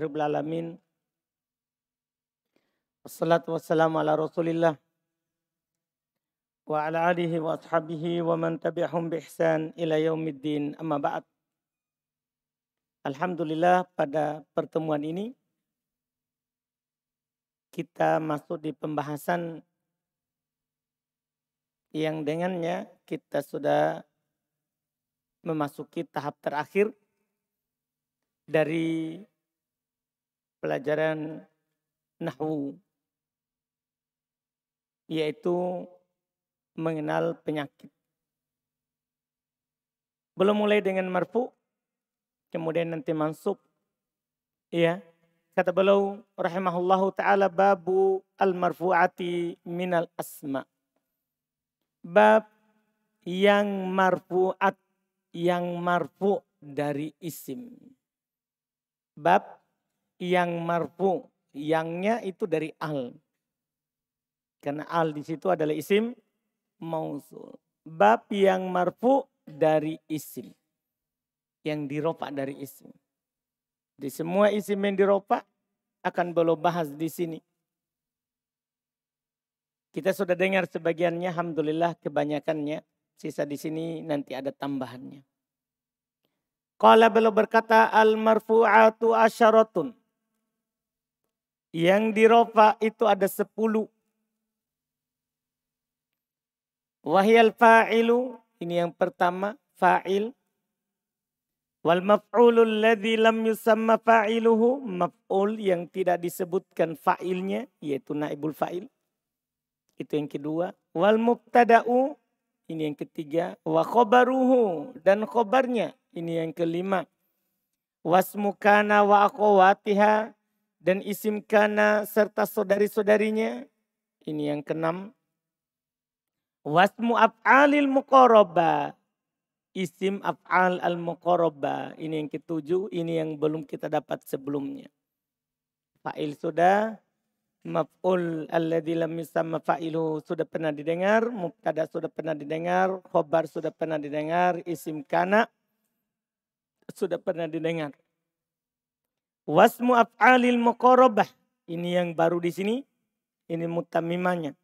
Rabbil Alamin. Wassalatu wassalamu ala rasulillah. Wa ala alihi wa ashabihi wa man tabi'ahum bi ihsan ila yaumiddin amma ba'd. Alhamdulillah pada pertemuan ini kita masuk di pembahasan yang dengannya kita sudah memasuki tahap terakhir dari pelajaran nahwu yaitu mengenal penyakit. Belum mulai dengan marfu, kemudian nanti mansub. Iya. Kata beliau rahimahullahu taala babu al-marfu'ati minal asma. Bab yang marfu'at yang marfu dari isim. Bab yang marfu. Yangnya itu dari al. Karena al di situ adalah isim mausul. Bab yang marfu dari isim. Yang diropak dari isim. Di semua isim yang diropak akan belum bahas di sini. Kita sudah dengar sebagiannya, Alhamdulillah kebanyakannya. Sisa di sini nanti ada tambahannya. Qala beliau berkata al-marfu'atu asyaratun. Yang dirofa itu ada sepuluh. Wahyal fa'ilu, ini yang pertama, fa'il. Wal maf'ulu alladhi lam yusamma fa'iluhu, maf'ul yang tidak disebutkan fa'ilnya, yaitu naibul fa'il. Itu yang kedua. Wal mubtada'u, ini yang ketiga. Wa khobaruhu, dan khobarnya, ini yang kelima. Wasmukana wa akhawatiha, dan isim kana serta saudari-saudarinya. Ini yang keenam. Wasmu af'alil muqoroba. Isim af'al al muqoroba. Ini yang ketujuh, ini yang belum kita dapat sebelumnya. Fa'il sudah, maf'ul alladhi lam yusamma fa'ilu sudah pernah didengar, mubtada sudah pernah didengar, khobar sudah pernah didengar, isim kana sudah pernah didengar. Wasmu af'alil muqarabah. Ini yang baru di sini. Ini mutamimanya,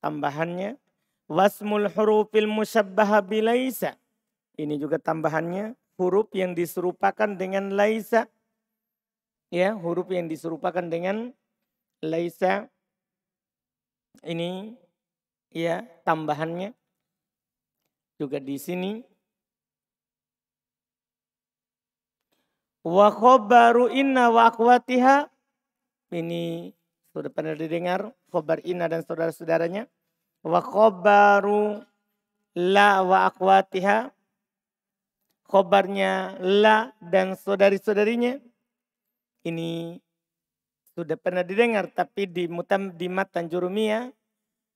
Tambahannya. Wasmul hurufil musyabbaha bilaisa. Ini juga tambahannya. Huruf yang diserupakan dengan laisa. Ya, huruf yang diserupakan dengan laisa. Ini ya tambahannya juga di sini Wa khobaru inna wa akwatiha. Ini sudah pernah didengar. Khobar inna dan saudara-saudaranya. Wa khobaru la wa akwatiha. Khobarnya la dan saudari-saudarinya. Ini sudah pernah didengar. Tapi di, mutam, di matan jurumia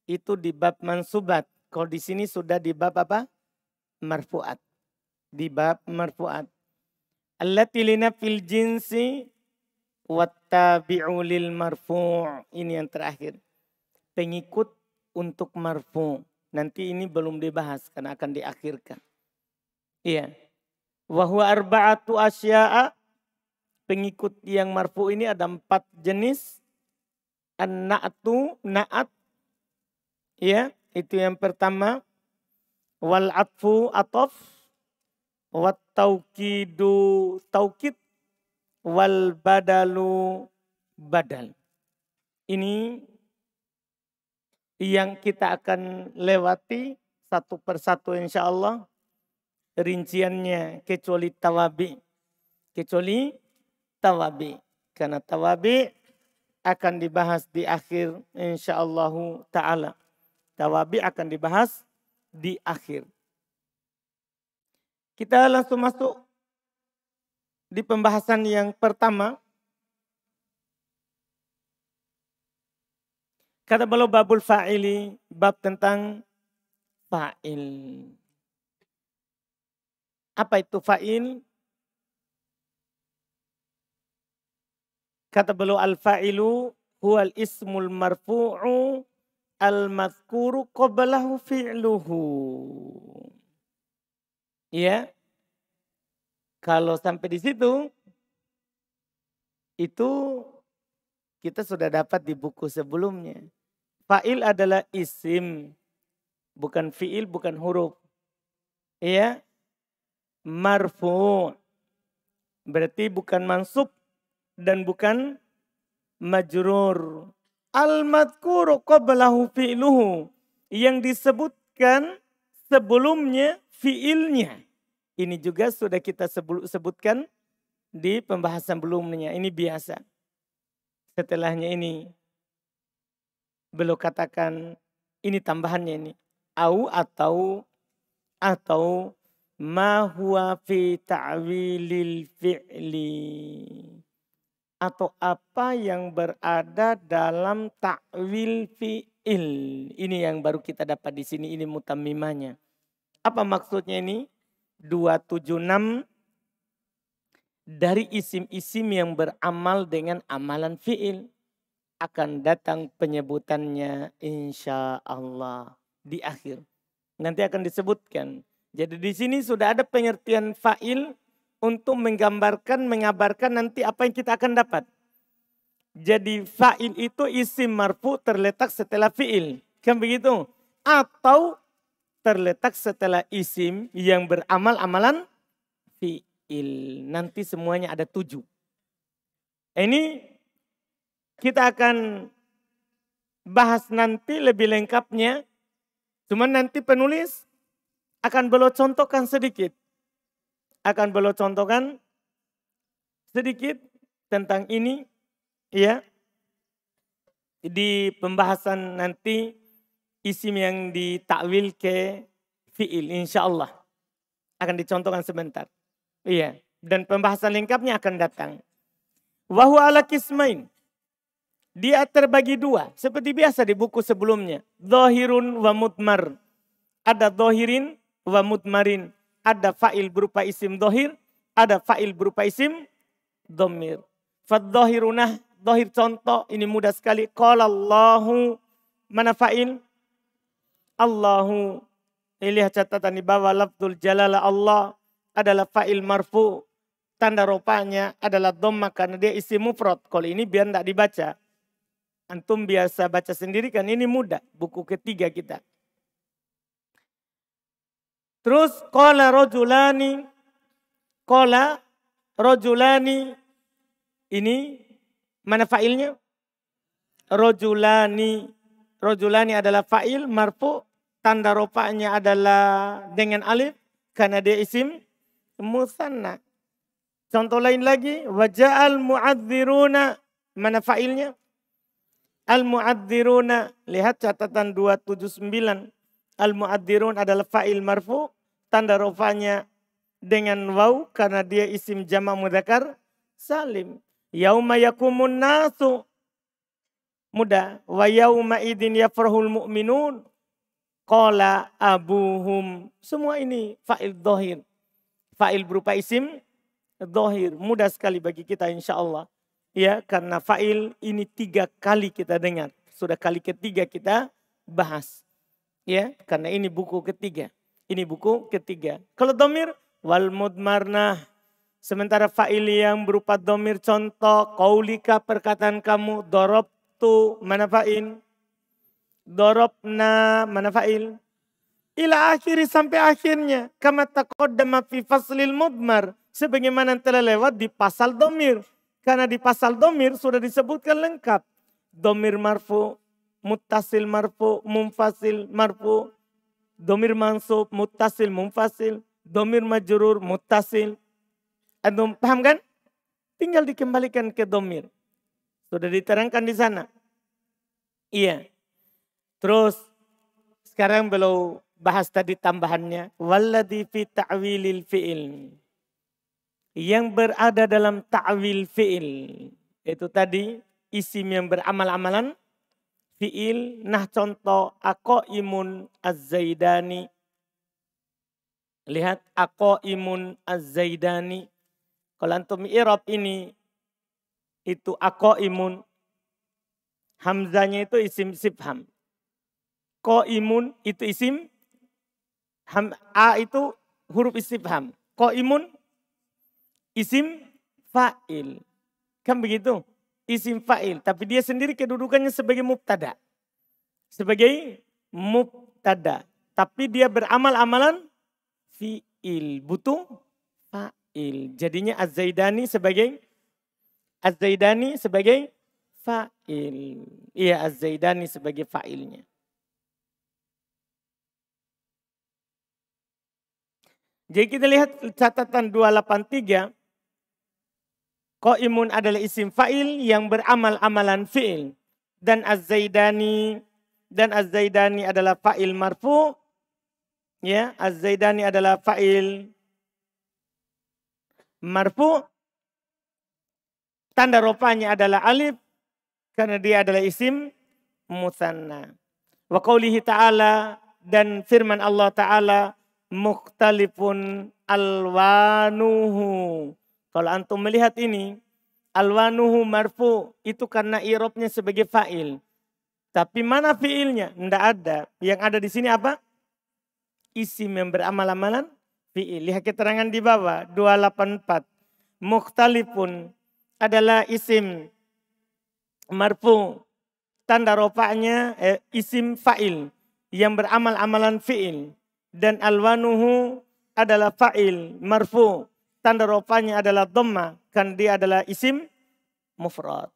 itu di bab mansubat. Kalau di sini sudah di bab apa? Marfuat. Di bab marfuat. Allati lina fil jinsi wattabi'u lil marfu'. Ini yang terakhir. Pengikut untuk marfu'. Nanti ini belum dibahas karena akan diakhirkan. Iya. Wahwa arba'atu asya'a. Pengikut yang marfu ini ada empat jenis. An-na'atu, na'at. Ya, itu yang pertama. Wal atfu atof. Wat taukidu taukid wal badalu badal. Ini yang kita akan lewati satu persatu insya Allah. Rinciannya kecuali tawabi. Kecuali tawabi. Karena tawabi akan dibahas di akhir insya Allah ta'ala. Tawabi akan dibahas di akhir. Kita langsung masuk di pembahasan yang pertama. Kata beliau babul fa'ili, bab tentang fa'il. Apa itu fa'il? Kata beliau al-fa'ilu al ismul marfu'u al-madhkuru qablahu fi'luhu. Iya, Kalau sampai di situ itu kita sudah dapat di buku sebelumnya. Fa'il adalah isim, bukan fi'il, bukan huruf. Iya. Marfu. Berarti bukan mansub dan bukan majrur. Al-madkuru qablahu fi'luhu. Yang disebutkan sebelumnya fiilnya. Ini juga sudah kita sebutkan di pembahasan sebelumnya. Ini biasa. Setelahnya ini belum katakan ini tambahannya ini au atau atau ma huwa fi ta'wilil fi'li atau apa yang berada dalam takwil fi'il. Ini yang baru kita dapat di sini, ini mutamimahnya. Apa maksudnya ini? 276 dari isim-isim yang beramal dengan amalan fi'il akan datang penyebutannya insya Allah di akhir. Nanti akan disebutkan. Jadi di sini sudah ada pengertian fa'il untuk menggambarkan, mengabarkan nanti apa yang kita akan dapat. Jadi fa'il itu isim marfu terletak setelah fi'il. Kan begitu? Atau terletak setelah isim yang beramal amalan fi'il. Nanti semuanya ada tujuh. Ini kita akan bahas nanti lebih lengkapnya. Cuman nanti penulis akan belo contohkan sedikit. Akan belo contohkan sedikit tentang ini. Ya, di pembahasan nanti isim yang ditakwil ke fi'il insya Allah. Akan dicontohkan sebentar. Iya. Dan pembahasan lengkapnya akan datang. Wahu ala kismain. Dia terbagi dua. Seperti biasa di buku sebelumnya. Dohirun wa mutmar. Ada dohirin wa mutmarin. Ada fa'il berupa isim dohir. Ada fa'il berupa isim domir. Faddohirunah. Dohir contoh. Ini mudah sekali. Qalallahu mana fa'il? Allahu ini lihat catatan di bawah lafzul jalala Allah adalah fa'il marfu tanda rupanya adalah dhamma karena dia isi mufrad. Kalau ini biar tidak dibaca. Antum biasa baca sendiri kan ini mudah buku ketiga kita. Terus kola rojulani, kola rojulani ini mana failnya? Rojulani Rojulani adalah fa'il marfu. Tanda rupanya adalah dengan alif. Karena dia isim musanna. Contoh lain lagi. wajah al mu'adziruna. Mana fa'ilnya? Al-mu'adziruna. Lihat catatan 279. Al-mu'adzirun adalah fa'il marfu. Tanda rupanya dengan waw karena dia isim jama mudakar salim. Yauma yakumun nasu mudah Wa yauma idin yafrahul mu'minun. Qala abuhum. Semua ini fa'il dohir. Fa'il berupa isim dohir. Mudah sekali bagi kita insya Allah. Ya karena fa'il ini tiga kali kita dengar. Sudah kali ketiga kita bahas. Ya karena ini buku ketiga. Ini buku ketiga. Kalau domir wal mudmarnah. Sementara fa'il yang berupa domir contoh, kaulika perkataan kamu, dorob Darabtu manafail. Dorobna manafail. Ila akhiri sampai akhirnya. Kama taqaddama fi faslil mudmar. Sebagaimana yang telah lewat di pasal domir. Karena di pasal domir sudah disebutkan lengkap. Domir marfu, mutasil marfu, mumfasil marfu. Domir mansub, mutasil, mumfasil. Domir majurur, mutasil. adum paham kan? Tinggal dikembalikan ke domir. Sudah diterangkan di sana. Iya. Terus sekarang belum bahas tadi tambahannya. Walladhi fi ta'wilil fi'il. Yang berada dalam ta'wil fi'il. Itu tadi isim yang beramal-amalan. Fi'il, nah contoh, aku imun az-zaidani. Lihat, aku imun az-zaidani. Kalau antum irab ini, itu aku imun Hamzanya itu isim sifham. Ko imun itu isim. Ham, A itu huruf istifham. Ko imun isim fa'il. Kan begitu? Isim fa'il. Tapi dia sendiri kedudukannya sebagai mubtada. Sebagai mubtada. Tapi dia beramal amalan fi'il. Butuh fa'il. Jadinya Az-Zaidani sebagai Az-Zaidani sebagai fa'il. Iya Az-Zaidani sebagai fa'ilnya. Jadi kita lihat catatan 283. Qaimun adalah isim fa'il yang beramal amalan fi'il. Dan Az-Zaidani dan Az-Zaidani adalah fa'il marfu. Ya, Az-Zaidani adalah fa'il marfu. Tanda rupanya adalah alif karena dia adalah isim musanna. Wa qawlihi ta'ala dan firman Allah ta'ala mukhtalifun alwanuhu. Kalau antum melihat ini, alwanuhu marfu itu karena irobnya sebagai fa'il. Tapi mana fiilnya? Tidak ada. Yang ada di sini apa? Isim yang beramal-amalan fiil. Lihat keterangan di bawah 284. Mukhtalifun adalah isim marfu tanda rofaknya eh, isim fa'il yang beramal amalan fi'il dan alwanuhu adalah fa'il marfu tanda rofaknya adalah dhamma kan dia adalah isim mufrad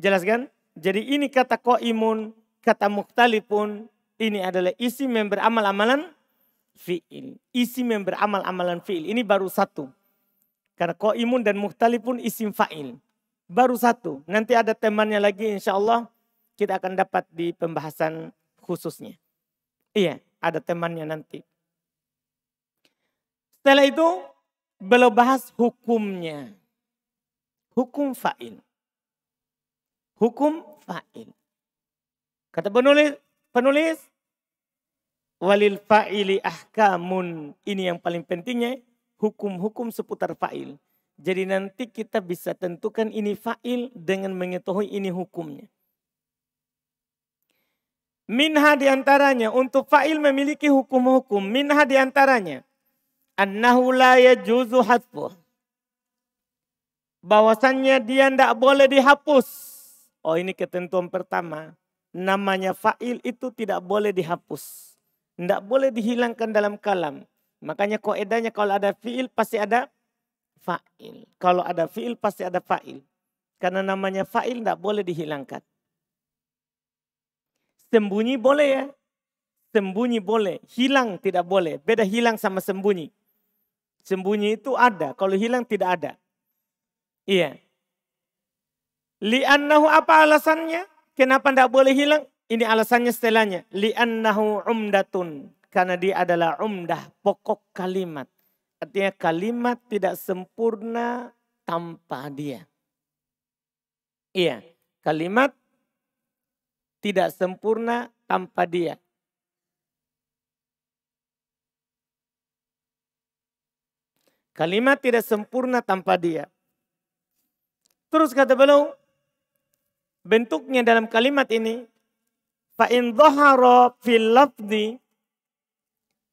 jelas kan jadi ini kata qaimun kata mukhtalifun ini adalah isim yang beramal amalan fi'il isim yang beramal amalan fi'il ini baru satu karena qaimun dan mukhtalifun isim fa'il baru satu. Nanti ada temannya lagi insya Allah kita akan dapat di pembahasan khususnya. Iya, ada temannya nanti. Setelah itu beliau bahas hukumnya. Hukum fa'il. Hukum fa'il. Kata penulis, penulis walil fa'ili ahkamun. Ini yang paling pentingnya hukum-hukum seputar fa'il jadi nanti kita bisa tentukan ini fa'il dengan mengetahui ini hukumnya. Minha diantaranya untuk fa'il memiliki hukum-hukum. Minha diantaranya. Annahu la yajuzu hasbuh. Bahwasannya dia tidak boleh dihapus. Oh ini ketentuan pertama. Namanya fa'il itu tidak boleh dihapus. Tidak boleh dihilangkan dalam kalam. Makanya koedanya kalau ada fi'il pasti ada fa'il. Kalau ada fi'il pasti ada fa'il. Karena namanya fa'il tidak boleh dihilangkan. Sembunyi boleh ya. Sembunyi boleh. Hilang tidak boleh. Beda hilang sama sembunyi. Sembunyi itu ada. Kalau hilang tidak ada. Iya. Li'annahu apa alasannya? Kenapa tidak boleh hilang? Ini alasannya setelahnya. Li'annahu umdatun. Karena dia adalah umdah pokok kalimat. Artinya kalimat tidak sempurna tanpa dia. Iya, kalimat tidak sempurna tanpa dia. Kalimat tidak sempurna tanpa dia. Terus kata beliau, bentuknya dalam kalimat ini, fa'in dhahara fil lafdi,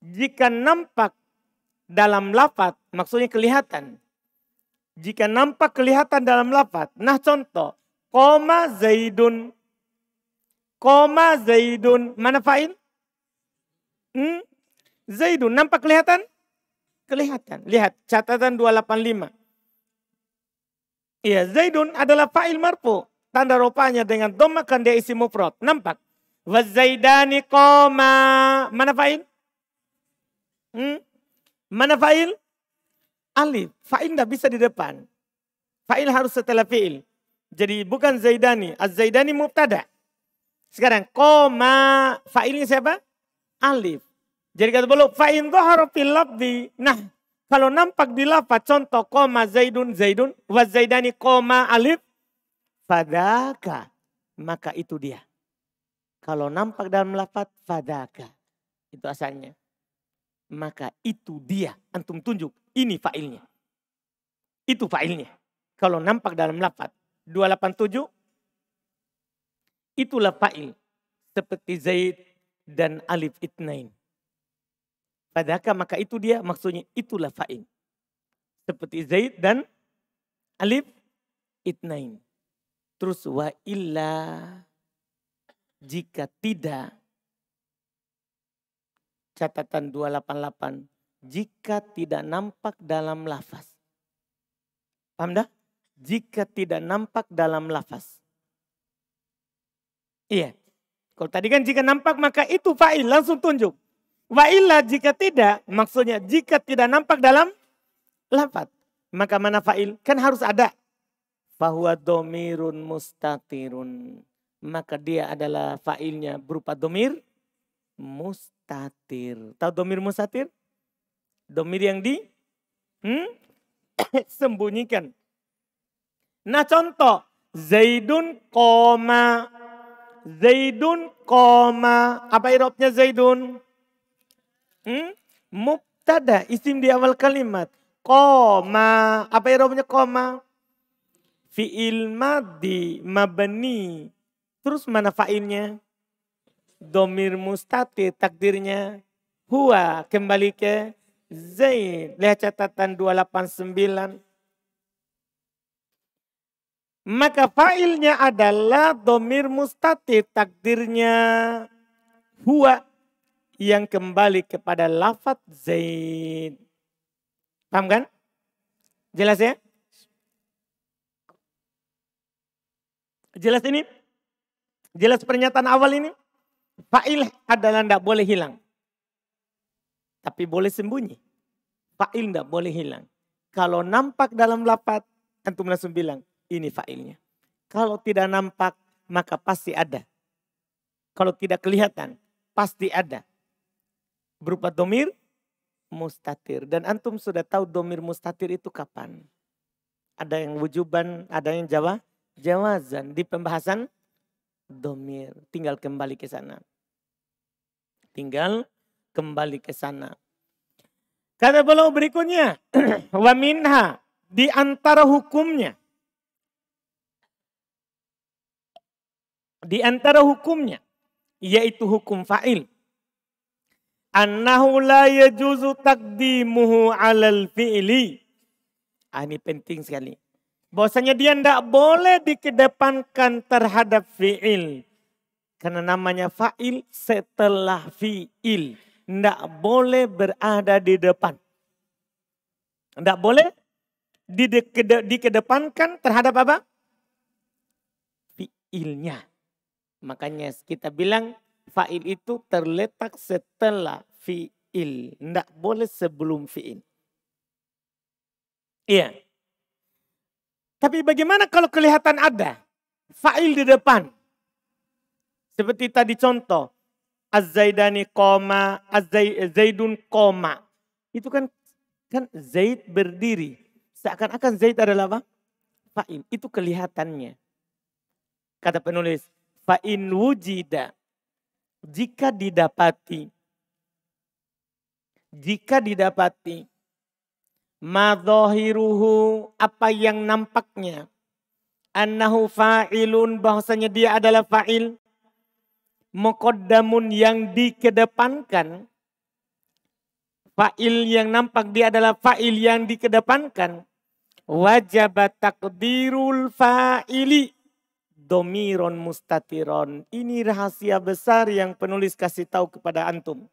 jika nampak dalam lafat maksudnya kelihatan. Jika nampak kelihatan dalam lafat. Nah contoh. Koma Zaidun. Koma Zaidun. Mana fa'il? Hmm? Zaidun. Nampak kelihatan? Kelihatan. Lihat catatan 285. Iya, Zaidun adalah fa'il marfu. Tanda rupanya dengan domakan dia isi mufrad. Nampak? zaidani koma. Mana fa'il? Hmm? Mana fa'il? Alif. Fa'il tidak bisa di depan. Fa'il harus setelah fi'il. Jadi bukan Zaidani. Az-Zaidani mubtada. Sekarang koma fa'ilnya siapa? Alif. Jadi kata belum itu harus fil di Nah, kalau nampak di lafaz contoh koma Zaidun Zaidun wa Zaidani koma Alif fadaka maka itu dia. Kalau nampak dalam lafaz fadaka itu asalnya maka itu dia antum tunjuk ini failnya. Itu failnya. Kalau nampak dalam lafaz 287 itulah fail seperti Zaid dan Alif Itnain. Padahal maka itu dia maksudnya itulah fail. Seperti Zaid dan Alif Itnain. Terus wa illa jika tidak catatan 288. Jika tidak nampak dalam lafaz. Paham dah? Jika tidak nampak dalam lafaz. Iya. Kalau tadi kan jika nampak maka itu fa'il langsung tunjuk. Wa'illa jika tidak, maksudnya jika tidak nampak dalam lafaz. Maka mana fa'il? Kan harus ada. Bahwa domirun mustatirun. Maka dia adalah fa'ilnya berupa domir mustatir. Tahu domir mustatir? Domir yang di hmm? sembunyikan. Nah contoh, Zaidun koma. Zaidun koma. Apa irobnya Zaidun? Hmm? Mubtada, isim di awal kalimat. Koma. Apa irobnya koma? Fi'il madi, mabani. Terus mana fa'ilnya? domir Mustati takdirnya huwa kembali ke Zaid. Lihat catatan 289. Maka failnya adalah domir Mustati takdirnya huwa yang kembali kepada lafat Zaid. Paham kan? Jelas ya? Jelas ini? Jelas pernyataan awal ini? Fa'il adalah tidak boleh hilang. Tapi boleh sembunyi. Fa'il tidak boleh hilang. Kalau nampak dalam lapat, antum langsung bilang, ini fa'ilnya. Kalau tidak nampak, maka pasti ada. Kalau tidak kelihatan, pasti ada. Berupa domir, mustatir. Dan antum sudah tahu domir mustatir itu kapan. Ada yang wujuban, ada yang jawa, jawazan. Di pembahasan domir. Tinggal kembali ke sana. Tinggal kembali ke sana. Kata beliau berikutnya, wa minha di antara hukumnya. Di antara hukumnya yaitu hukum fa'il. Annahu la yajuzu takdimuhu 'alal fi'li. Ah, ini penting sekali. Bahwasanya dia tidak boleh dikedepankan terhadap fi'il. Karena namanya fa'il setelah fi'il. Tidak boleh berada di depan. Tidak boleh dikedepankan terhadap apa? Fi'ilnya. Makanya kita bilang fa'il itu terletak setelah fi'il. Tidak boleh sebelum fi'il. Iya. Tapi bagaimana kalau kelihatan ada fa'il di depan? Seperti tadi contoh, Az-Zaidani koma, Az-Zaidun koma. Itu kan kan Zaid berdiri. Seakan-akan Zaid adalah apa? Fa'il. Itu kelihatannya. Kata penulis, fa'in wujida. Jika didapati. Jika didapati madhahiruhu apa yang nampaknya annahu fa'ilun bahwasanya dia adalah fa'il muqaddamun yang dikedepankan fa'il yang nampak dia adalah fa'il yang dikedepankan wajib takdirul fa'ili domiron mustatiron ini rahasia besar yang penulis kasih tahu kepada antum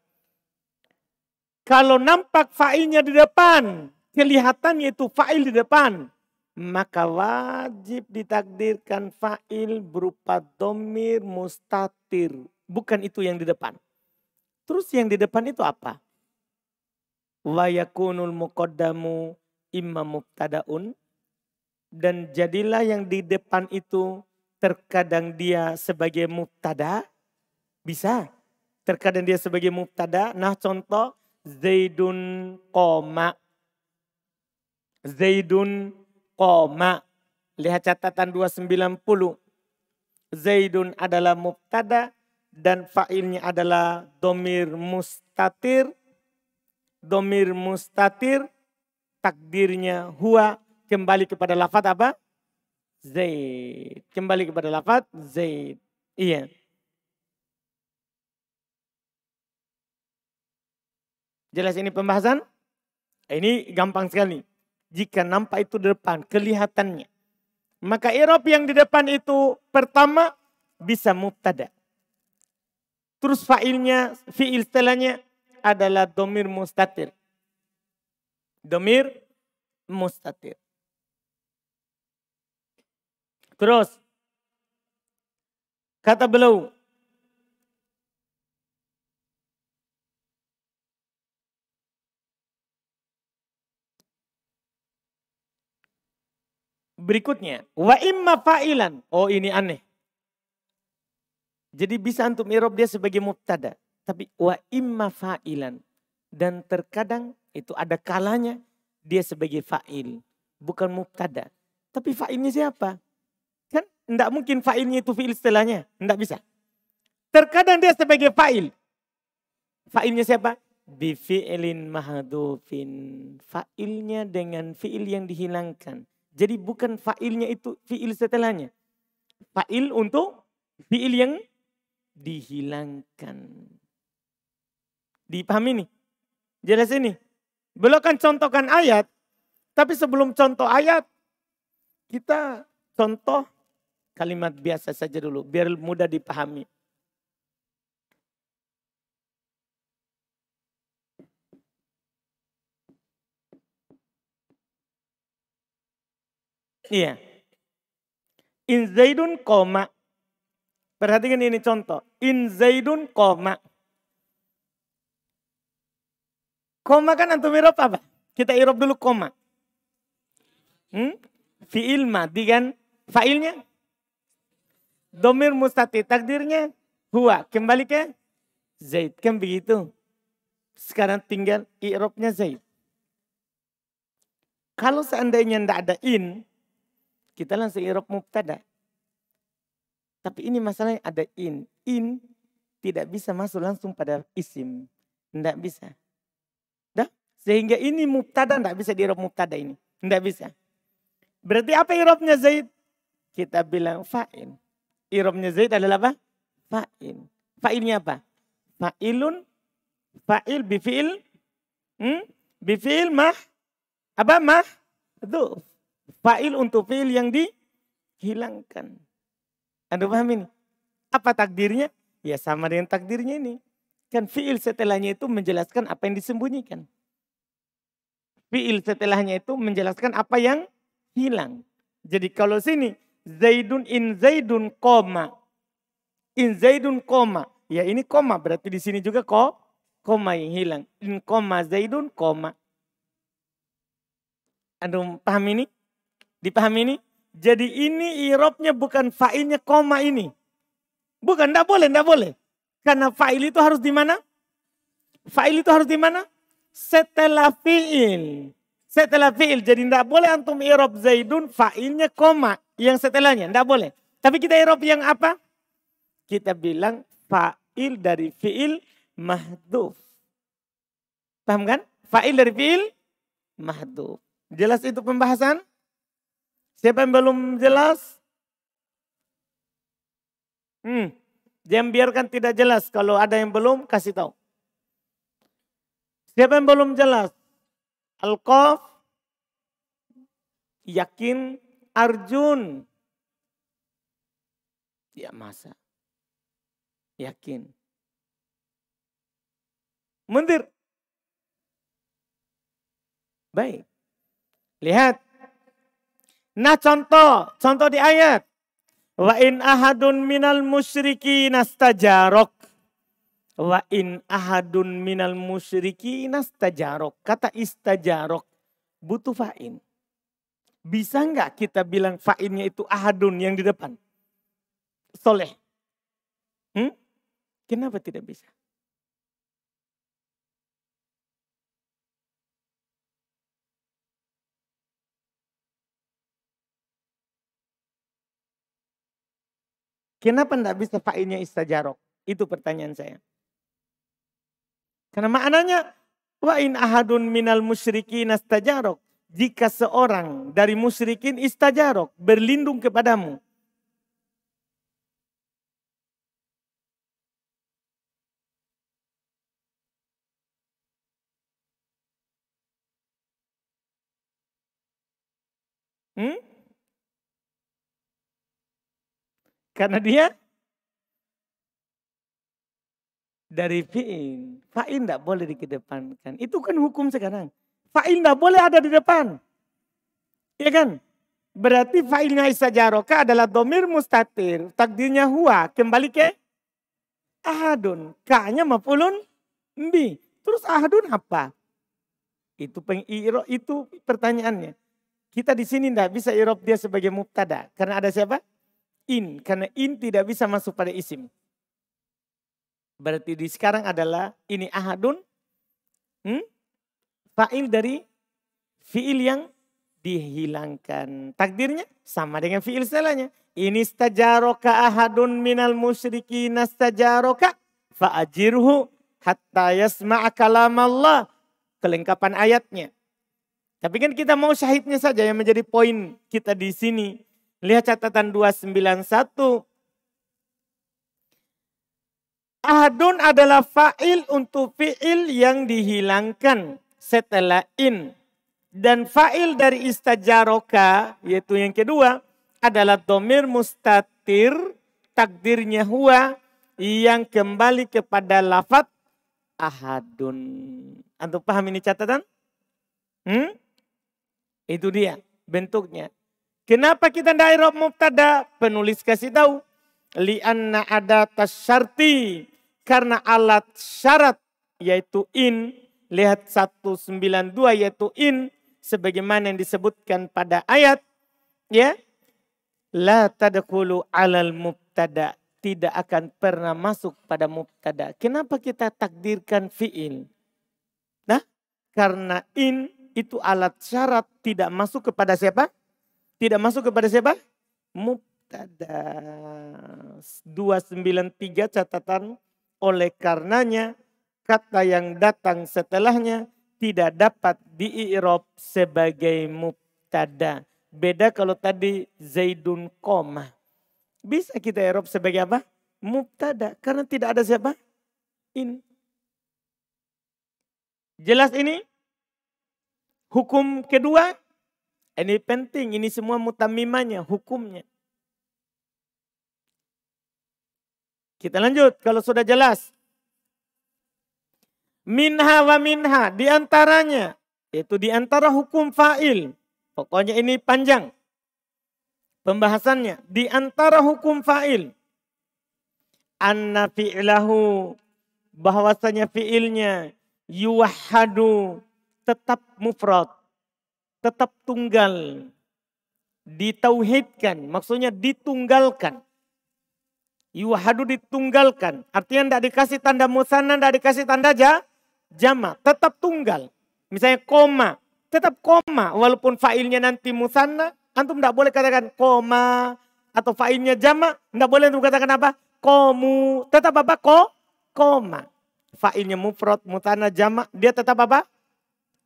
kalau nampak fa'ilnya di depan kelihatannya itu fa'il di depan. Maka wajib ditakdirkan fa'il berupa domir mustatir. Bukan itu yang di depan. Terus yang di depan itu apa? Wa yakunul muqaddamu imma muqtadaun. Dan jadilah yang di depan itu terkadang dia sebagai mubtada. Bisa. Terkadang dia sebagai mubtada. Nah contoh Zaidun koma Zaidun koma. Lihat catatan 290. Zaidun adalah mubtada dan fa'ilnya adalah domir mustatir. Domir mustatir takdirnya huwa kembali kepada lafat apa? Zaid. Kembali kepada lafat Zaid. Iya. Jelas ini pembahasan? Ini gampang sekali jika nampak itu di depan, kelihatannya. Maka irob yang di depan itu pertama bisa mubtada. Terus fa'ilnya, fi'il setelahnya adalah domir mustatir. Domir mustatir. Terus, kata beliau, Berikutnya, wa imma fa'ilan. Oh ini aneh. Jadi bisa antum irob dia sebagai mubtada. Tapi wa imma fa'ilan. Dan terkadang itu ada kalanya dia sebagai fa'il. Bukan mubtada. Tapi fa'ilnya siapa? Kan enggak mungkin fa'ilnya itu fi'il setelahnya. Enggak bisa. Terkadang dia sebagai fa'il. Fa'ilnya siapa? Bifi'ilin mahadufin. Fa'ilnya dengan fi'il yang dihilangkan jadi bukan fa'ilnya itu fi'il setelahnya. Fa'il untuk fi'il yang dihilangkan. Dipahami nih? Jelas ini? Belum kan contohkan ayat, tapi sebelum contoh ayat, kita contoh kalimat biasa saja dulu, biar mudah dipahami. Iya. In Zaidun koma. Perhatikan ini contoh. In Zaidun koma. Koma kan antum irob apa? Kita irob dulu koma. Hmm? Fi'il madi kan? Fa'ilnya? Domir mustati takdirnya? hua. Kembali ke? Zaid. Kan begitu. Sekarang tinggal i'robnya Zaid. Kalau seandainya tidak ada in, kita langsung irob mubtada. Tapi ini masalahnya ada in. In tidak bisa masuk langsung pada isim. Tidak bisa. Dah? Sehingga ini mubtada tidak bisa diirob mubtada ini. Tidak bisa. Berarti apa irobnya Zaid? Kita bilang fa'in. Irobnya Zaid adalah apa? Fa'in. Fa'ilnya apa? Fa'ilun. Fa'il bifi'il. Hmm? Bifi'il mah. Apa mah? Duh. Fa'il untuk fi'il yang dihilangkan. Anda paham ini? Apa takdirnya? Ya sama dengan takdirnya ini. Kan fi'il setelahnya itu menjelaskan apa yang disembunyikan. Fi'il setelahnya itu menjelaskan apa yang hilang. Jadi kalau sini Zaidun in Zaidun koma. In Zaidun koma. Ya ini koma berarti di sini juga kok koma yang hilang. In koma Zaidun koma. Anda paham ini? Dipahami ini? Jadi ini irobnya bukan fa'ilnya koma ini. Bukan, tidak boleh, tidak boleh. Karena fa'il itu harus di mana? Fa'il itu harus di mana? Setelah fi'il. Setelah fi'il. Jadi tidak boleh antum irob zaidun fa'ilnya koma. Yang setelahnya, tidak boleh. Tapi kita irob yang apa? Kita bilang fa'il dari fi'il mahduf. Paham kan? Fa'il dari fi'il mahduf. Jelas itu pembahasan? Siapa yang belum jelas? Hmm. Jangan biarkan tidak jelas. Kalau ada yang belum, kasih tahu. Siapa yang belum jelas? Al-Qaf, Yakin, Arjun. Ya masa. Yakin. Mundir. Baik. Lihat. Nah contoh, contoh di ayat. Wa in ahadun minal musyriki nastajarok. Wa in ahadun minal musyriki nastajarok. Kata istajarok butuh fa'in. Bisa nggak kita bilang fa'innya itu ahadun yang di depan? Soleh. Hmm? Kenapa tidak bisa? Kenapa tidak bisa fa'ilnya istajarok? Itu pertanyaan saya. Karena maknanya wa in ahadun minal musyrikin nastajarok. Jika seorang dari musyrikin istajarok berlindung kepadamu. Hmm? Karena dia dari fiin, Fa'il tidak boleh dikedepankan. Itu kan hukum sekarang. Fa'il tidak boleh ada di depan. Iya kan? Berarti fa'ilnya isajaroka adalah domir mustatir. Takdirnya huwa. Kembali ke ahadun. Kanya mafulun bi. Terus ahadun apa? Itu pengiro, itu pertanyaannya. Kita di sini tidak bisa irob dia sebagai mubtada. Karena ada siapa? in. Karena in tidak bisa masuk pada isim. Berarti di sekarang adalah ini ahadun. Hmm? Fa'il dari fi'il yang dihilangkan. Takdirnya sama dengan fi'il selanya. Ini stajaroka ahadun minal musyriki nastajaroka fa'ajirhu hatta yasma'a kalam Allah. Kelengkapan ayatnya. Tapi kan kita mau syahidnya saja yang menjadi poin kita di sini. Lihat catatan 291. Ahadun adalah fa'il untuk fi'il yang dihilangkan setelah in. Dan fa'il dari istajaroka, yaitu yang kedua, adalah domir mustatir, takdirnya huwa, yang kembali kepada lafat ahadun. Antum paham ini catatan? Hmm? Itu dia bentuknya. Kenapa kita tidak irob mubtada? Penulis kasih tahu. Lianna ada tasyarti. Karena alat syarat yaitu in. Lihat 192 yaitu in. Sebagaimana yang disebutkan pada ayat. Ya. La tadakulu alal mubtada. Tidak akan pernah masuk pada mubtada. Kenapa kita takdirkan fi'il? Nah, karena in itu alat syarat tidak masuk kepada siapa? Tidak masuk kepada siapa? Mubtada. 293 catatan. Oleh karenanya kata yang datang setelahnya tidak dapat diirob sebagai mubtada. Beda kalau tadi Zaidun koma. Bisa kita irob sebagai apa? Mubtada. Karena tidak ada siapa? In. Jelas ini? Hukum kedua, ini penting, ini semua mutamimanya, hukumnya. Kita lanjut kalau sudah jelas. Minha wa minha, diantaranya, antaranya. Itu di hukum fa'il. Pokoknya ini panjang. Pembahasannya. diantara hukum fa'il. Anna fi'lahu. Bahwasanya fi'ilnya. Yuwahadu. Tetap mufrad tetap tunggal. Ditauhidkan, maksudnya ditunggalkan. Yuhadu ditunggalkan. Artinya tidak dikasih tanda musana, tidak dikasih tanda ja, jama. Tetap tunggal. Misalnya koma, tetap koma. Walaupun failnya nanti musana, antum tidak boleh katakan koma atau failnya jama. Tidak boleh antum katakan apa? Komu. Tetap apa? Ko, koma. Failnya mufrad, mutana, jama. Dia tetap apa?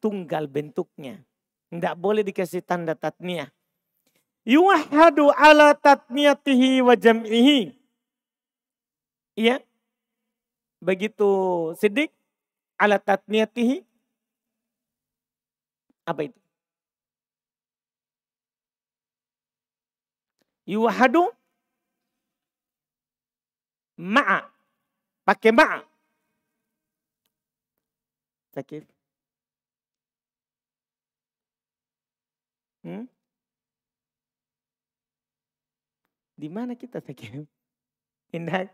Tunggal bentuknya. Tidak boleh dikasih tanda tatnia Yuwahadu ala tatniatihi wa jam'ihi. Iya. Begitu sidik. Ala tatniatihi Apa itu? Yuwahadu ma'a. Pakai ma'a. Sakit. Hmm? Di mana kita sakit? Indah.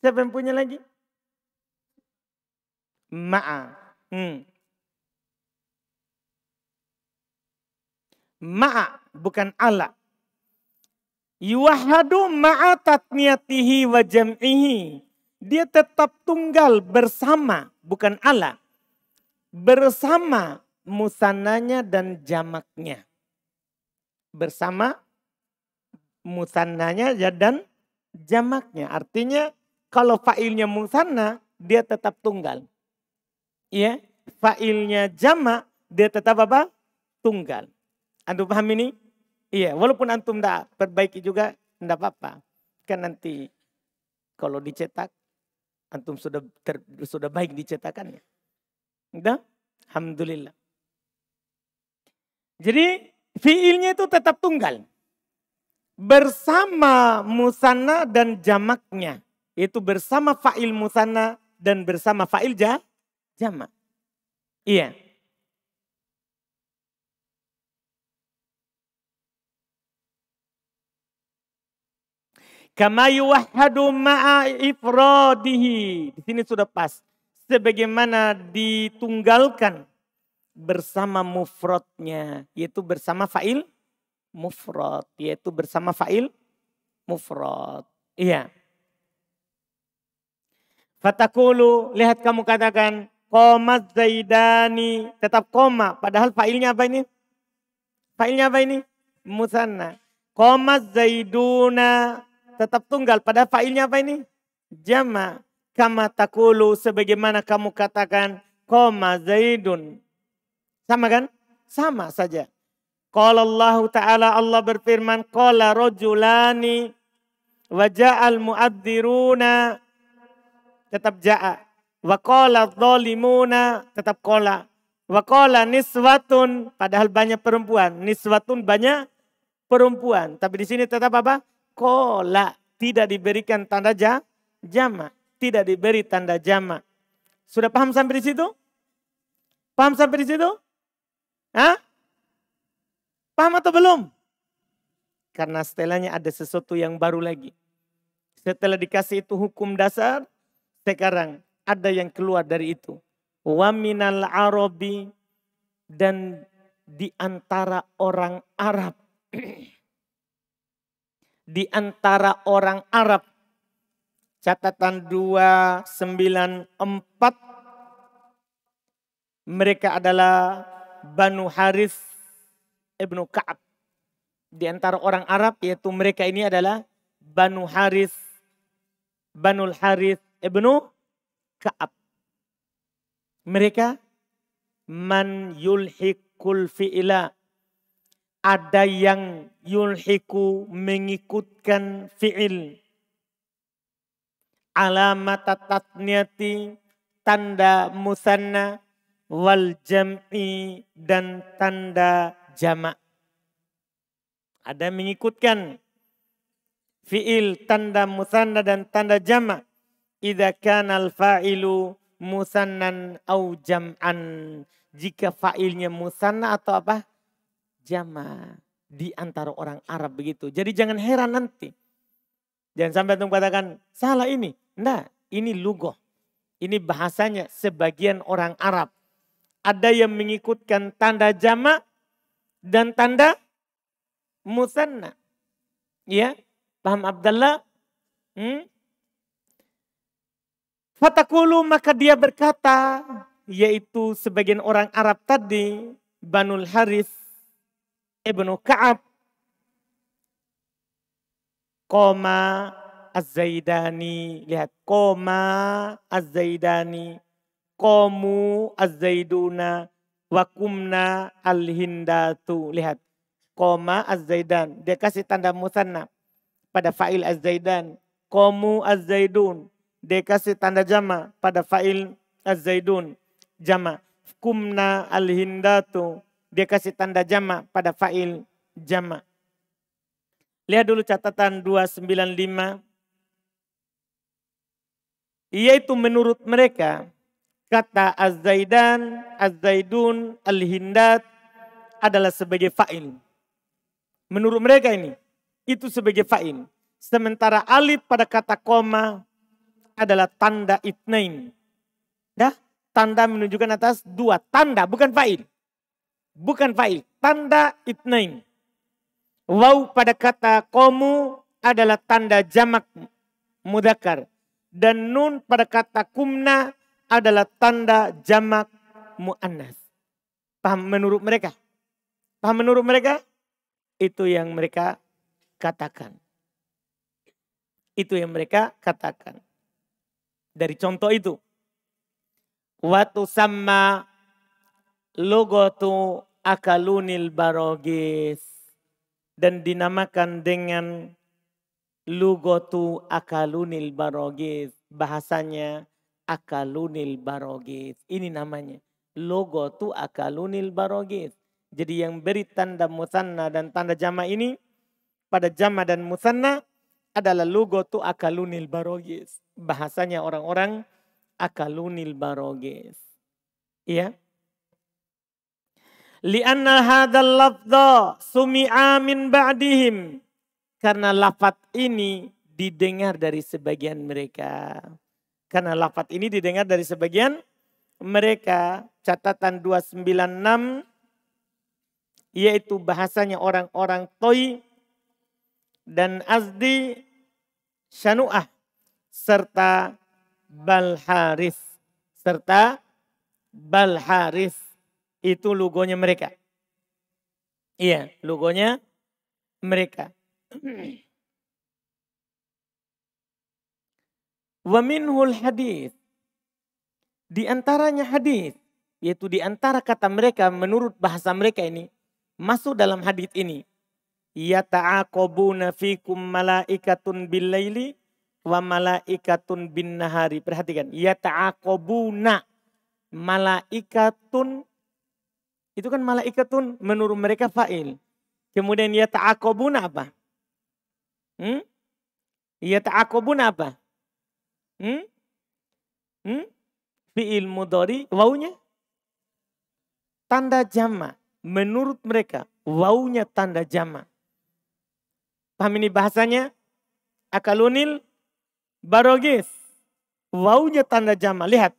Siapa yang punya lagi? Ma'a. Ah. Hmm. Ma'a, ah, bukan ala. Yuwahadu ma'a tatniyatihi wa jam'ihi. Dia tetap tunggal bersama, bukan ala. Bersama musananya dan jamaknya. Bersama musananya ya dan jamaknya. Artinya kalau failnya musanna dia tetap tunggal. Ya, failnya jamak dia tetap apa? Tunggal. Antum paham ini? Iya, walaupun antum tidak perbaiki juga tidak apa-apa. Kan nanti kalau dicetak antum sudah ter, sudah baik dicetakannya. Udah? Alhamdulillah. Jadi fiilnya itu tetap tunggal. Bersama musana dan jamaknya. Itu bersama fa'il musana dan bersama fa'il ja, jamak. Iya. Kama yuwahadu ma'a ifradihi. Di sini sudah pas. Sebagaimana ditunggalkan bersama mufrodnya yaitu bersama fa'il mufrod yaitu bersama fa'il mufrod iya fatakulu lihat kamu katakan koma zaidani tetap koma padahal fa'ilnya apa ini fa'ilnya apa ini musanna koma zaiduna tetap tunggal padahal fa'ilnya apa ini jama kama takulu sebagaimana kamu katakan koma zaidun sama kan? Sama saja. Kalau Allah Ta'ala Allah berfirman, kalau rojulani waja'al mu'addiruna tetap ja'a. Wa qala dhalimuna tetap qala. Wa qala niswatun padahal banyak perempuan. Niswatun banyak perempuan. Tapi di sini tetap apa? Kola tidak diberikan tanda ja, jama. Tidak diberi tanda jama. Sudah paham sampai di situ? Paham sampai di situ? Hah? Paham atau belum? Karena setelahnya ada sesuatu yang baru lagi. Setelah dikasih itu hukum dasar, sekarang ada yang keluar dari itu. Wa minal arabi dan di antara orang Arab. di antara orang Arab. Catatan 294 mereka adalah Banu Harith Ibnu Ka'ab. Di antara orang Arab yaitu mereka ini adalah Banu Harith Banul Harith Ibnu Ka'ab. Mereka man yulhikul fi'ila ada yang yulhiku mengikutkan fi'il alamat tatnyati tanda musanna wal jam'i dan tanda jamak. Ada mengikutkan fiil tanda musanna dan tanda jamak. Idza kana al fa'ilu musannan au jam'an. Jika fa'ilnya musanna atau apa? Jama di antara orang Arab begitu. Jadi jangan heran nanti. Jangan sampai tunggu katakan salah ini. Nah, ini lugoh. Ini bahasanya sebagian orang Arab ada yang mengikutkan tanda jama' dan tanda musanna. Ya, paham Abdullah? Hmm? Fatakulu maka dia berkata, yaitu sebagian orang Arab tadi, Banul Haris, Ibnu Ka'ab, Koma Az-Zaidani. Lihat, Koma Az-Zaidani. Komu az-zaiduna wa kumna al-hindatu. Lihat. Koma az-zaidan. Dia kasih tanda musanna pada fa'il az-zaidan. Komu az-zaidun. Dia kasih tanda jama pada fa'il az-zaidun. Jama. Kumna al-hindatu. Dia kasih tanda jama pada fa'il jama. Lihat dulu catatan 295. Yaitu menurut mereka, Kata Az-Zaidan, Az-Zaidun, Al-Hindat adalah sebagai fa'il. Menurut mereka ini, itu sebagai fa'il. Sementara alif pada kata koma adalah tanda itnain. Dah, ya, tanda menunjukkan atas dua. Tanda, bukan fa'il. Bukan fa'il, tanda itnain. wau pada kata komu adalah tanda jamak mudakar. Dan nun pada kata kumna adalah tanda jamak mu'annas. Paham menurut mereka? Paham menurut mereka? Itu yang mereka katakan. Itu yang mereka katakan. Dari contoh itu. Watu sama logotu akalunil barogis. Dan dinamakan dengan lugotu akalunil barogis. Bahasanya akalunil barogit. Ini namanya. Logo tu akalunil barogit. Jadi yang beri tanda musanna dan tanda jama ini pada jama dan musanna adalah logo tu akalunil barogis. Bahasanya orang-orang akalunil barogis. Iya. Lianna hadal lafza sumi'a min ba'dihim. Karena lafat ini didengar dari sebagian mereka. Karena lafat ini didengar dari sebagian mereka catatan 296 yaitu bahasanya orang-orang Toi dan Azdi shanuah serta Balharif serta Balharif itu logonya mereka. Iya, logonya mereka. Wa minhul hadith. Di antaranya hadith. yaitu di antara kata mereka menurut bahasa mereka ini masuk dalam hadith ini. Yata'aqabuna fikum malaikatun billaili wa malaikatun bin nahari. Perhatikan, yata'aqabuna malaikatun itu kan malaikatun menurut mereka fa'il. Kemudian yata'aqabuna apa? Hmm? Yata'aqabuna apa? Hmm? Hmm? Fi'il mudari, wawunya? Tanda jama. Menurut mereka, wawunya tanda jama. Paham ini bahasanya? Akalunil barogis. Wawunya tanda jama. Lihat.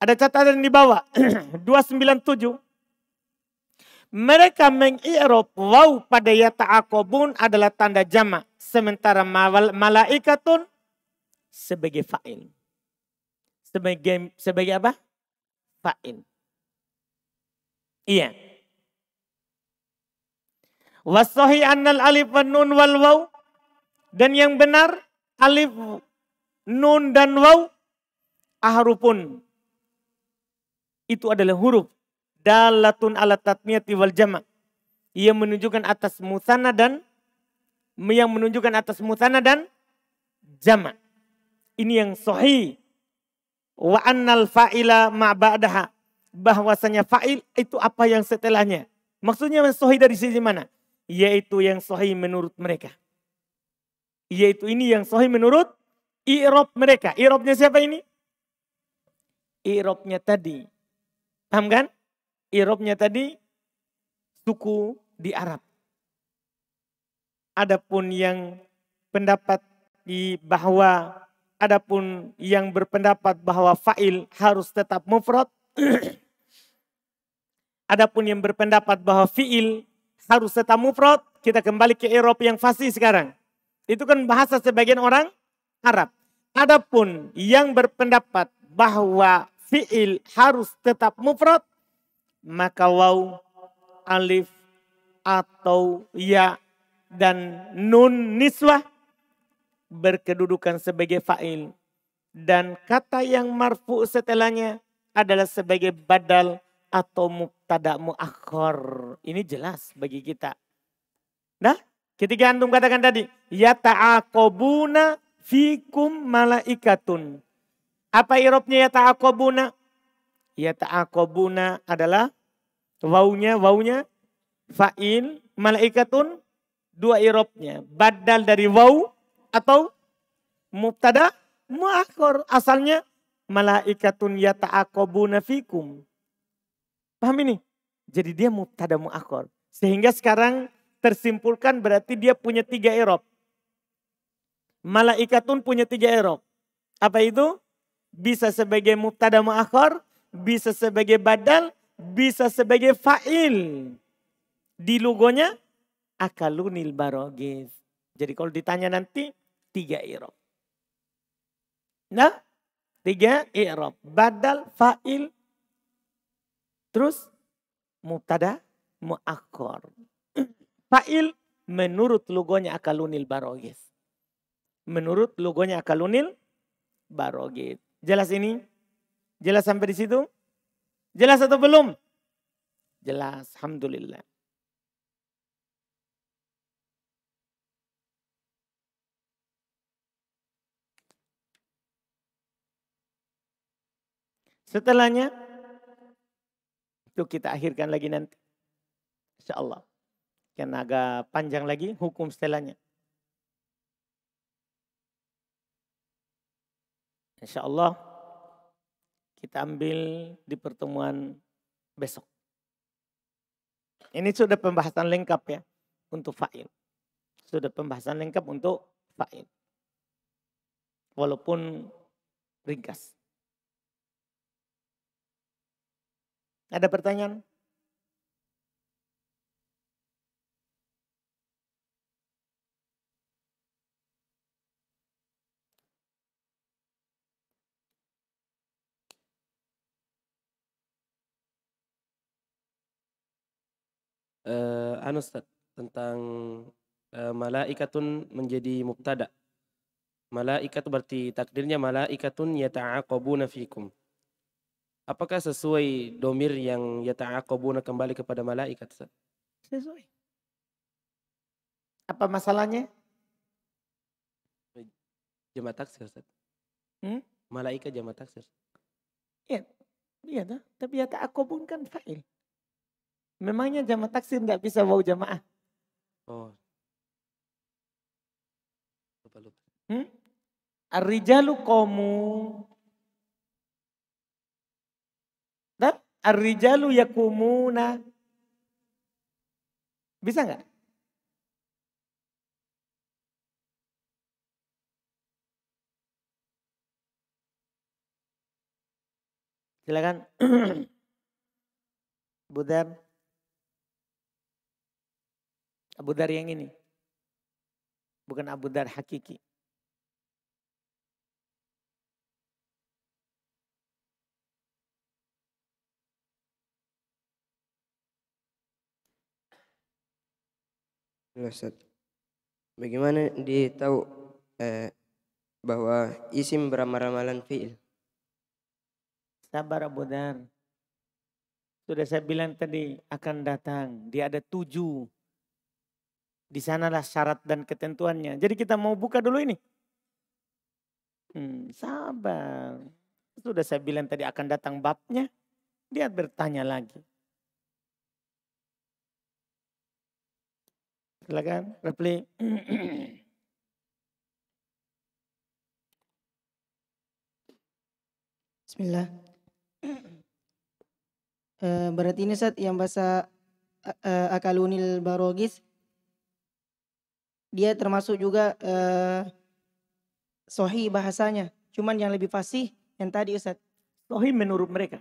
Ada catatan di bawah. 297. Mereka mengirup waw pada yata'akobun adalah tanda jama. Sementara malai malaikatun sebagai fa'il. Sebagai sebagai apa? Fa'il. Iya. Wasohi annal alif wa nun wal waw. Dan yang benar alif, nun dan waw ahrupun. Itu adalah huruf dalatun ala tatmiyati wal jamak yang menunjukkan atas musana dan yang menunjukkan atas musana dan jamak. Ini yang sohi Wa annal fa'ila ba'daha Bahwasanya fa'il itu apa yang setelahnya. Maksudnya yang dari sisi mana? Yaitu yang sohi menurut mereka. Yaitu ini yang sohi menurut i'rob mereka. I'robnya siapa ini? I'robnya tadi. Paham kan? I'robnya tadi suku di Arab. Adapun yang pendapat di bahwa Adapun yang berpendapat bahwa fa'il harus tetap mufrad. Adapun yang berpendapat bahwa fi'il harus tetap mufrad, kita kembali ke Eropa yang fasih sekarang. Itu kan bahasa sebagian orang Arab. Adapun yang berpendapat bahwa fi'il harus tetap mufrad, maka waw, alif, atau ya, dan nun niswah berkedudukan sebagai fa'il. Dan kata yang marfu setelahnya adalah sebagai badal atau muktada muakhor. Ini jelas bagi kita. Nah, ketika antum katakan tadi, ya ta'akobuna fikum malaikatun. Apa irobnya ya ta'akobuna? Ya ta'akobuna adalah waunya, waunya fa'il malaikatun dua irobnya. Badal dari wau atau mubtada muakhor Asalnya malaikatun yata'aqabuna fikum. Paham ini? Jadi dia mubtada muakhor. Sehingga sekarang tersimpulkan berarti dia punya tiga erop. Malaikatun punya tiga erop. Apa itu? Bisa sebagai mubtada muakhor, bisa sebagai badal, bisa sebagai fa'il. Di logonya akalunil barogis. Jadi kalau ditanya nanti tiga irob. Nah, tiga irob. Badal, fa'il, terus mutada, mu'akor. Fa'il menurut logonya akalunil barogis. Menurut logonya akalunil barogis. Jelas ini? Jelas sampai di situ? Jelas atau belum? Jelas, Alhamdulillah. Setelahnya, itu kita akhirkan lagi nanti. Insya Allah. Karena agak panjang lagi hukum setelahnya. Insya Allah kita ambil di pertemuan besok. Ini sudah pembahasan lengkap ya untuk fa'il. Sudah pembahasan lengkap untuk fa'il. Walaupun ringkas. Ada pertanyaan? Uh, anu Ustaz, tentang uh, malaikatun menjadi mubtada. Malaikat berarti takdirnya malaikatun yata'aqabuna fikum. Apakah sesuai domir yang yata'akobuna kembali kepada malaikat? Sesuai. Apa masalahnya? Jemaat taksir, Ustaz. Hmm? Malaikat jemaat taksir. Iya, iya dah. Tapi yata'akobun kan fa'il. Memangnya jemaat taksir nggak bisa bawa jamaah? Oh. Lupa lupa. Hmm? Ar-rijalu Ar-rijalu yakumuna. Bisa nggak? Silakan. Budar. Abu Dar yang ini. Bukan Abu Dar hakiki. Iya, Ustaz. Bagaimana ditahu eh, bahwa isim beramal-amalan fi'il? Sabar Abu Dar. Sudah saya bilang tadi akan datang. Dia ada tujuh. Di sanalah syarat dan ketentuannya. Jadi kita mau buka dulu ini. Hmm, sabar. Sudah saya bilang tadi akan datang babnya. Dia bertanya lagi. Silakan, reply Bismillah. Uh, berarti ini saat yang bahasa uh, akalunil barogis dia termasuk juga uh, sohi bahasanya. Cuman yang lebih fasih yang tadi Ustaz. Sohi menurut mereka.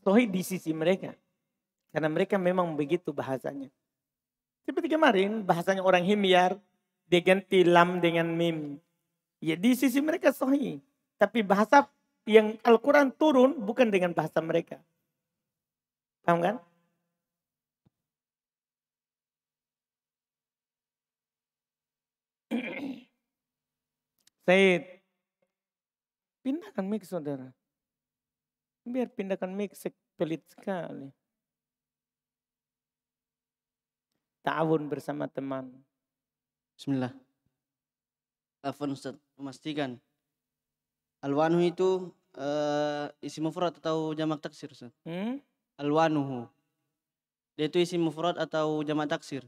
sohi di sisi mereka. Karena mereka memang begitu bahasanya. Seperti kemarin bahasanya orang Himyar, dia ganti lam dengan mim. Ya di sisi mereka sohi. Tapi bahasa yang Al-Quran turun bukan dengan bahasa mereka. Paham kan? Said. Pindahkan mic saudara. Biar pindahkan mic pelit sekali. ta'awun bersama teman. Bismillah. Afwan Ustaz, memastikan. Alwanu itu uh, isi mufrad atau jamak taksir Ustaz? Hmm? Alwanuhu. Dia itu isi mufrad atau jamak taksir?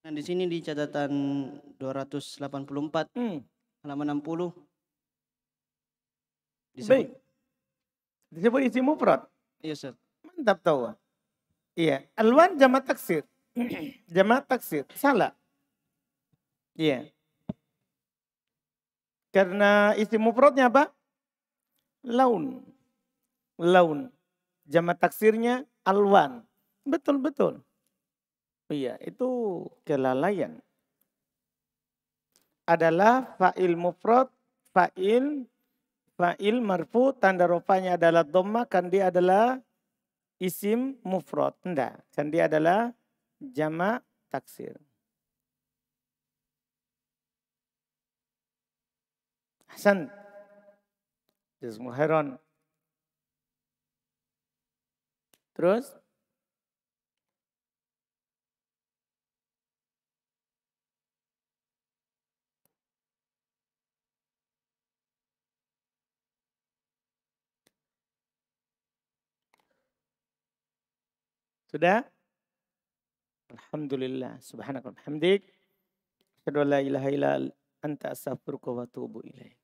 Nah, di sini di catatan 284 hmm. halaman 60 disebut. Baik. Disebut isi mufrad. Iya, Ustaz. Mantap tahu. Iya, alwan jama taksir. jama taksir, salah. Iya. Karena isi mufradnya apa? Laun. Laun. Jama taksirnya alwan. Betul, betul. Iya, itu kelalaian. Adalah fa'il mufrad, fa'il, fa'il marfu, tanda rupanya adalah doma, kan dia adalah isim mufrad. Enggak. Dan dia adalah jama taksir. Hasan. Jazmul khairan. Terus Sudah? Alhamdulillah. Subhanakallahumma hamdik. Asyhadu an la ilaha anta astaghfiruka wa